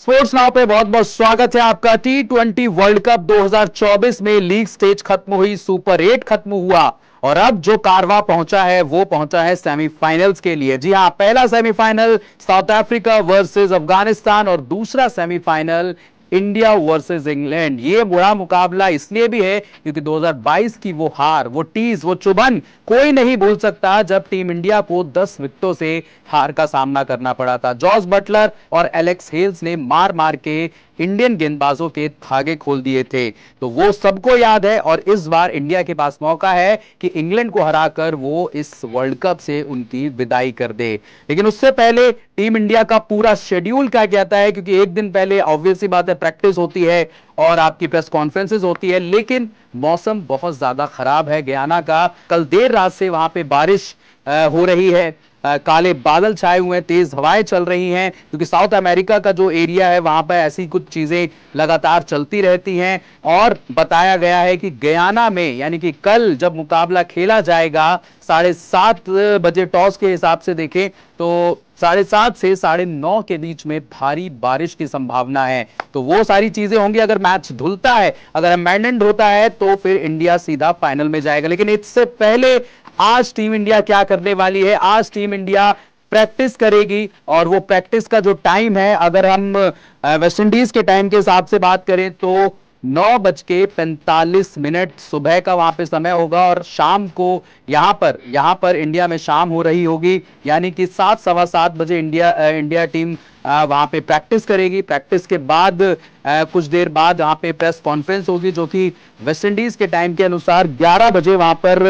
sports नाव पे बहुत बहुत स्वागत है आपका टी ट्वेंटी वर्ल्ड कप 2024 में लीग स्टेज खत्म हुई सुपर एट खत्म हुआ और अब जो कारवा पहुंचा है वो पहुंचा है सेमीफाइनल्स के लिए जी हाँ पहला semifinal South Africa versus Afghanistan और दूसरा सेमीफाइनल इंडिया वर्सेस इंग्लैंड ये बुरा मुकाबला इसलिए भी है क्योंकि 2022 की वो हार वो टीज वो चुभन कोई नहीं भूल सकता जब टीम इंडिया को 10 विकेटों से हार का सामना करना पड़ा था जॉर्ज बटलर और एलेक्स हेल्स ने मार मार के इंडियन गेंदबाजों के धागे खोल दिए थे तो वो सबको याद है और इस बार इंडिया के पास मौका है कि इंग्लैंड को हराकर वो इस वर्ल्ड कप से उनकी विदाई कर दे लेकिन उससे पहले टीम इंडिया का पूरा शेड्यूल क्या कहता है क्योंकि एक दिन पहले ऑब्वियसली बात है प्रैक्टिस होती है और आपकी प्रेस कॉन्फ्रेंसेस होती है लेकिन मौसम बहुत ज़्यादा ख़राब है गयाना का कल देर रात से वहां पे बारिश हो रही है काले बादल छाए हुए हैं तेज हवाएं चल रही हैं क्योंकि साउथ अमेरिका का जो एरिया है वहां पर ऐसी कुछ चीजें लगातार चलती रहती हैं और बताया गया है कि गयाना में यानी कि कल जब मुकाबला खेला जाएगा साढ़े सात बजे टॉस के हिसाब से देखें तो साढ़े सात से साढ़े नौ के बीच में भारी बारिश की संभावना है तो वो सारी चीजें होंगी अगर मैच धुलता है अगर अमेंडेंट होता है तो फिर इंडिया सीधा फाइनल में जाएगा लेकिन इससे पहले आज टीम इंडिया क्या करने वाली है आज टीम इंडिया प्रैक्टिस करेगी और वो प्रैक्टिस का जो टाइम है अगर हम वेस्टइंडीज के टाइम के हिसाब से बात करें तो नौ बज के मिनट सुबह का वहां पे समय होगा और शाम को यहाँ पर यहाँ पर इंडिया में शाम हो रही होगी यानी कि सात सवा सात बजे इंडिया इंडिया टीम वहां पे प्रैक्टिस करेगी प्रैक्टिस के बाद आ, कुछ देर बाद वहां पे प्रेस कॉन्फ्रेंस होगी जो कि वेस्ट इंडीज के टाइम के अनुसार 11 बजे वहां पर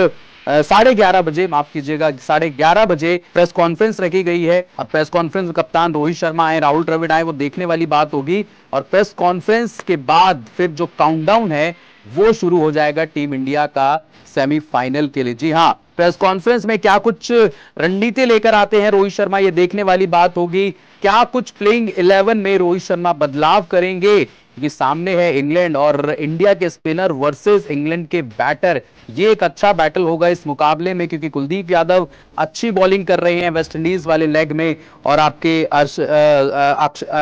साढ़े ग्यारह बजे माफ कीजिएगा साढ़े ग्यारह बजे प्रेस कॉन्फ्रेंस रखी गई है अब प्रेस कॉन्फ्रेंस कप्तान रोहित शर्मा आए राहुल द्रविड़ आए वो देखने वाली बात होगी और प्रेस कॉन्फ्रेंस के बाद फिर जो काउंटडाउन है वो शुरू हो जाएगा टीम इंडिया का सेमीफाइनल के लिए जी हाँ प्रेस कॉन्फ्रेंस में क्या कुछ रणनीति लेकर आते हैं रोहित शर्मा ये देखने वाली बात होगी क्या कुछ प्लेइंग इलेवन में रोहित शर्मा बदलाव करेंगे क्योंकि सामने है इंग्लैंड और इंडिया के स्पिनर वर्सेस इंग्लैंड के बैटर ये एक अच्छा बैटल होगा इस मुकाबले में क्योंकि कुलदीप यादव अच्छी बॉलिंग कर रहे हैं वेस्ट इंडीज वाले लेग में और आपके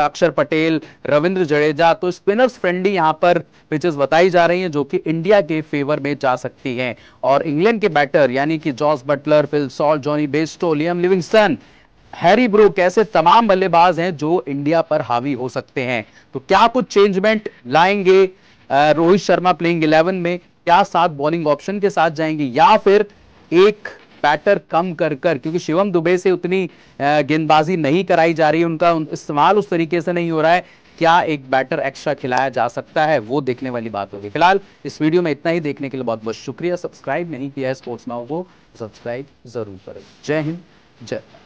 अक्षर पटेल रविंद्र जडेजा तो स्पिनर्स फ्रेंडली यहाँ पर पिचेस बताई जा रही हैं जो कि इंडिया के फेवर में जा सकती हैं और इंग्लैंड के बैटर यानी कि Jos Buttler Phil Salt Jonny Bairstow Liam Livingstone Harry Brook कैसे तमाम बल्लेबाज हैं जो इंडिया पर हावी हो सकते हैं तो क्या कुछ चेंजमेंट लाएंगे रोहित शर्मा प्लेइंग इलेवन में क्या सात बॉलिंग ऑप्शन के साथ जाएंगे या फिर एक बैटर कम कर कर क्योंकि शिवम दुबे से उतनी गेंदबाजी नहीं कराई जा रही उनका इस्तेमाल उस तरीके से नहीं हो रहा है क्या एक बैटर एक्स्ट्रा खिलाया जा सकता है वो देखने वाली बात होगी फिलहाल इस वीडियो में इतना ही देखने के लिए बहुत बहुत शुक्रिया सब्सक्राइब नहीं किया है स्पोर्ट्स नाउ को सब्सक्राइब जरूर करें जय हिंद जय